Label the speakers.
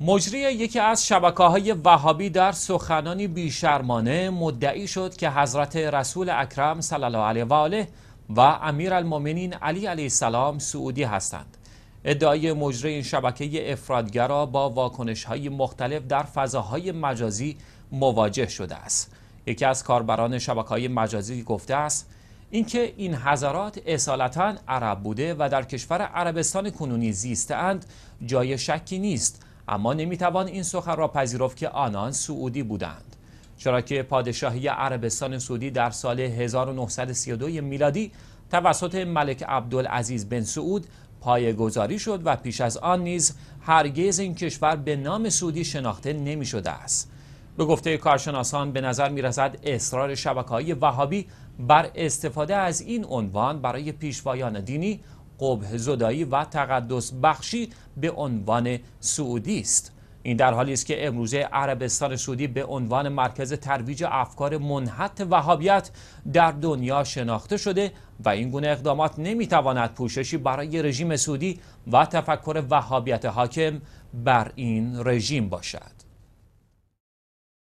Speaker 1: مجری یکی از شبکه های وهابی در سخنانی بیشرمانه مدعی شد که حضرت رسول اکرم صلی الله علیه و آله و امیر المومنین علی علیه السلام سعودی هستند ادعای مجری این شبکه افرادگرا با واکنش های مختلف در فضاهای مجازی مواجه شده است یکی از کاربران شبکه های مجازی گفته است اینکه این حضرات اصالتا عرب بوده و در کشور عربستان کنونی زیستند جای شکی نیست اما نمیتوان این سخن را پذیرفت که آنان سعودی بودند چرا که پادشاهی عربستان سعودی در سال 1932 میلادی توسط ملک عبدالعزیز بن سعود گذاری شد و پیش از آن نیز هرگز این کشور به نام سعودی شناخته نمی شده است به گفته کارشناسان به نظر می رسد اصرار شبکه های وهابی بر استفاده از این عنوان برای پیشوایان دینی قبه زدایی و تقدس بخشی به عنوان سعودی است این در حالی است که امروزه عربستان سعودی به عنوان مرکز ترویج افکار منحط وهابیت در دنیا شناخته شده و این گونه اقدامات نمیتواند پوششی برای رژیم سعودی و تفکر وهابیت حاکم بر این رژیم باشد